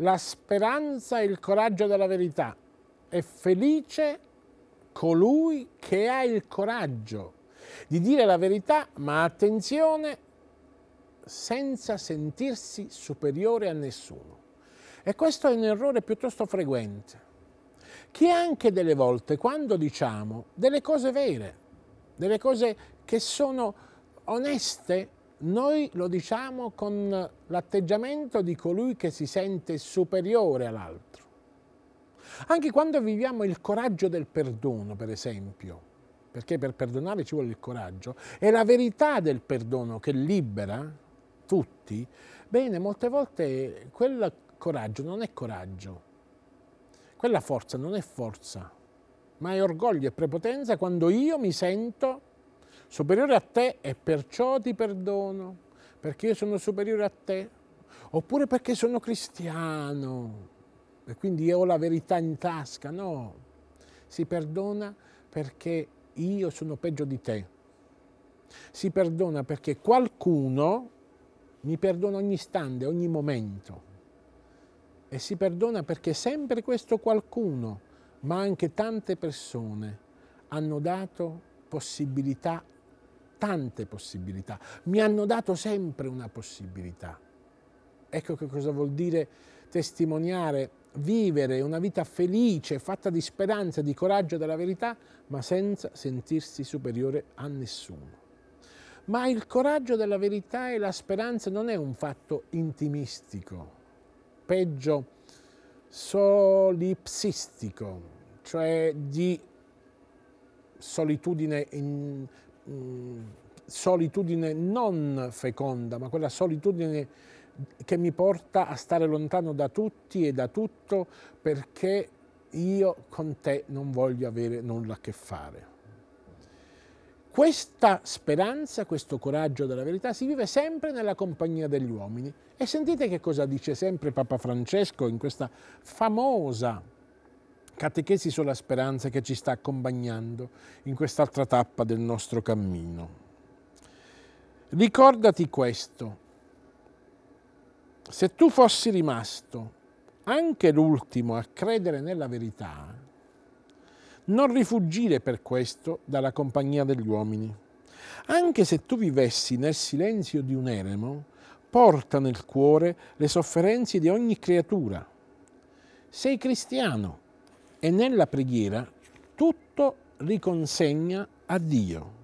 la speranza e il coraggio della verità. È felice colui che ha il coraggio di dire la verità, ma attenzione, senza sentirsi superiore a nessuno. E questo è un errore piuttosto frequente, che anche delle volte quando diciamo delle cose vere, delle cose che sono oneste, noi lo diciamo con l'atteggiamento di colui che si sente superiore all'altro. Anche quando viviamo il coraggio del perdono, per esempio, perché per perdonare ci vuole il coraggio, è la verità del perdono che libera tutti, bene, molte volte quel coraggio non è coraggio, quella forza non è forza, ma è orgoglio e prepotenza quando io mi sento superiore a te e perciò ti perdono, perché io sono superiore a te, oppure perché sono cristiano e quindi io ho la verità in tasca, no, si perdona perché io sono peggio di te, si perdona perché qualcuno mi perdona ogni istante, ogni momento e si perdona perché sempre questo qualcuno, ma anche tante persone, hanno dato possibilità tante possibilità, mi hanno dato sempre una possibilità. Ecco che cosa vuol dire testimoniare, vivere una vita felice, fatta di speranza, di coraggio della verità, ma senza sentirsi superiore a nessuno. Ma il coraggio della verità e la speranza non è un fatto intimistico, peggio solipsistico, cioè di solitudine in, solitudine non feconda, ma quella solitudine che mi porta a stare lontano da tutti e da tutto perché io con te non voglio avere nulla a che fare. Questa speranza, questo coraggio della verità si vive sempre nella compagnia degli uomini. E sentite che cosa dice sempre Papa Francesco in questa famosa Catechesi sulla speranza che ci sta accompagnando in quest'altra tappa del nostro cammino. Ricordati questo. Se tu fossi rimasto anche l'ultimo a credere nella verità, non rifugire per questo dalla compagnia degli uomini. Anche se tu vivessi nel silenzio di un eremo, porta nel cuore le sofferenze di ogni creatura. Sei cristiano, e nella preghiera tutto riconsegna a Dio.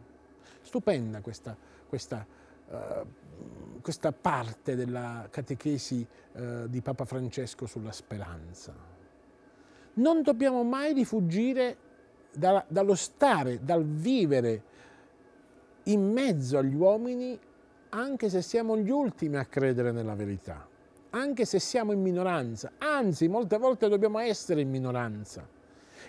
Stupenda questa, questa, uh, questa parte della catechesi uh, di Papa Francesco sulla speranza. Non dobbiamo mai rifugire da, dallo stare, dal vivere in mezzo agli uomini, anche se siamo gli ultimi a credere nella verità anche se siamo in minoranza, anzi molte volte dobbiamo essere in minoranza.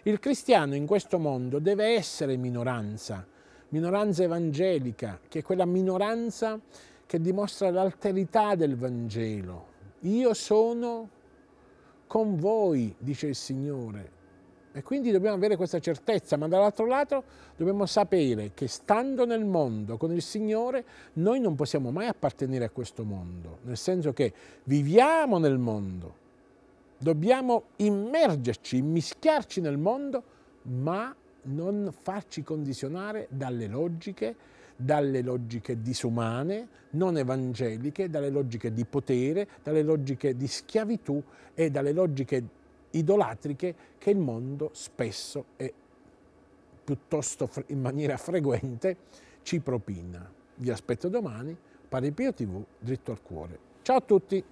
Il cristiano in questo mondo deve essere minoranza, minoranza evangelica, che è quella minoranza che dimostra l'alterità del Vangelo. Io sono con voi, dice il Signore, e quindi dobbiamo avere questa certezza, ma dall'altro lato dobbiamo sapere che stando nel mondo con il Signore noi non possiamo mai appartenere a questo mondo, nel senso che viviamo nel mondo, dobbiamo immergerci, immischiarci nel mondo, ma non farci condizionare dalle logiche, dalle logiche disumane, non evangeliche, dalle logiche di potere, dalle logiche di schiavitù e dalle logiche idolatriche che il mondo spesso e piuttosto in maniera frequente ci propina. Vi aspetto domani, Pari Pio TV, dritto al cuore. Ciao a tutti!